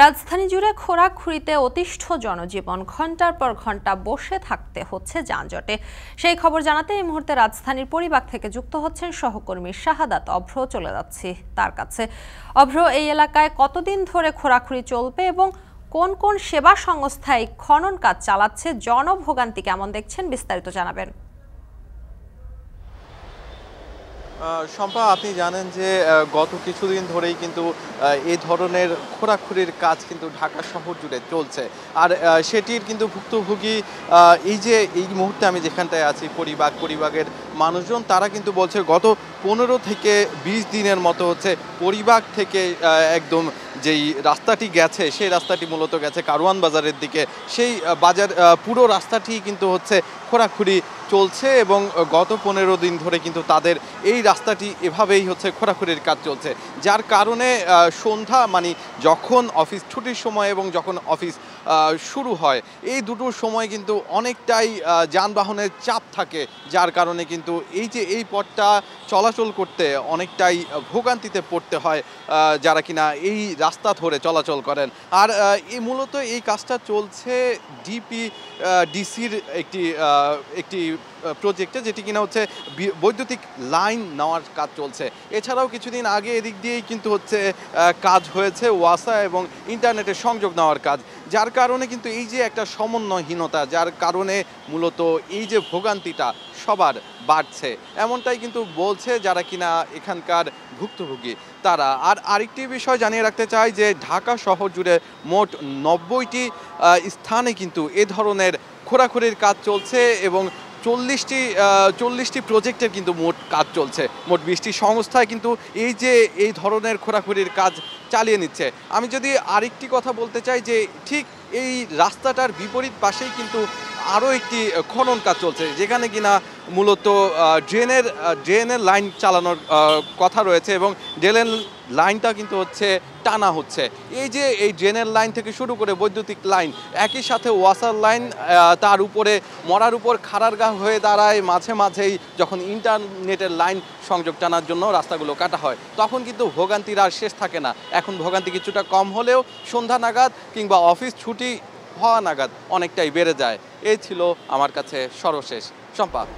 রাজধানী জুড়ে খোরাখুরিতে অতিষ্ঠ জনজীবন ঘন্টার পর ঘন্টা বসে থাকতে হচ্ছে যানজটে সেই খবর জানাতে এই মুহূর্তে রাজধানীর পরিবাগ থেকে যুক্ত হচ্ছেন সহকর্মী শাহাদাত অভ্র চলে যাচ্ছি তার কাছে অভ্র এই এলাকায় কতদিন ধরে খোরাখুরি চলবে এবং কোন কোন সেবা সংস্থায় খনন কাজ চালাচ্ছে জনভোগান্তি কেমন দেখছেন বিস্তারিত জানাবেন শম্পা আপনি জানেন যে গত কিছুদিন ধরেই কিন্তু এ ধরনের খোরাখুরির কাজ কিন্তু ঢাকা শহর জুড়ে চলছে আর সেটির কিন্তু ভুক্তভোগী এই যে এই মুহূর্তে আমি যেখানটায় আছি পরিবাগ পরিবাগের মানুষজন তারা কিন্তু বলছে গত পনেরো থেকে বিশ দিনের মতো হচ্ছে পরিবাগ থেকে একদম যেই রাস্তাটি গেছে সেই রাস্তাটি মূলত গেছে কারওয়ান বাজারের দিকে সেই বাজার পুরো রাস্তাটি কিন্তু হচ্ছে খোরাখুরি চলছে এবং গত পনেরো দিন ধরে কিন্তু তাদের এই রাস্তাটি এভাবেই হচ্ছে খোরাখুরির কাজ চলছে যার কারণে সন্ধ্যা মানে যখন অফিস ছুটির সময় এবং যখন অফিস শুরু হয় এই দুটো সময় কিন্তু অনেকটাই যানবাহনের চাপ থাকে যার কারণে কিন্তু এই যে এই পথটা চলাচল করতে অনেকটাই ভোগান্তিতে পড়তে হয় যারা কিনা এই রাস্তা ধরে চলাচল করেন আর এই মূলত এই কাজটা চলছে ডিপি ডিসির একটি একটি প্রজেক্টে যেটি কিনা হচ্ছে বৈদ্যুতিক লাইন নেওয়ার কাজ চলছে এছাড়াও কিছুদিন আগে এদিক দিয়েই কিন্তু হচ্ছে কাজ হয়েছে ওয়াসা এবং ইন্টারনেটের সংযোগ নেওয়ার কাজ যার কারণে কিন্তু এই যে একটা সমন্বয়হীনতা যার কারণে মূলত এই যে ভোগান্তিটা সবার বাড়ছে এমনটাই কিন্তু বলছে যারা কিনা এখানকার ভুক্তভোগী তারা আর আরেকটি বিষয় জানিয়ে রাখতে চাই যে ঢাকা শহর জুড়ে মোট নব্বইটি স্থানে কিন্তু এ ধরনের খোরাখুরির কাজ চলছে এবং চল্লিশটি চল্লিশটি প্রজেক্টের কিন্তু মোট কাজ চলছে মোট বিশটি সংস্থায় কিন্তু এই যে এই ধরনের খোরাখুরির কাজ চালিয়ে নিচ্ছে আমি যদি আরেকটি কথা বলতে চাই যে ঠিক এই রাস্তাটার বিপরীত পাশেই কিন্তু আরও একটি খনন কাজ চলছে যেখানে কিনা মূলত ড্রেনের ড্রেনের লাইন চালানোর কথা রয়েছে এবং ড্রেনের লাইনটা কিন্তু হচ্ছে টানা হচ্ছে এই যে এই ড্রেনের লাইন থেকে শুরু করে বৈদ্যুতিক লাইন একই সাথে ওয়াসার লাইন তার উপরে মরার উপর খাড়ার গা হয়ে দাঁড়ায় মাঝে মাঝেই যখন ইন্টারনেটের লাইন সংযোগ টানার জন্য রাস্তাগুলো কাটা হয় তখন কিন্তু ভোগান্তির আর শেষ থাকে না এখন ভোগান্তি কিছুটা কম হলেও সন্ধ্যা নাগাদ কিংবা অফিস ছুটি হওয়া নাগাদ অনেকটাই বেড়ে যায় এই ছিল আমার কাছে সর্বশেষ সম্পাদ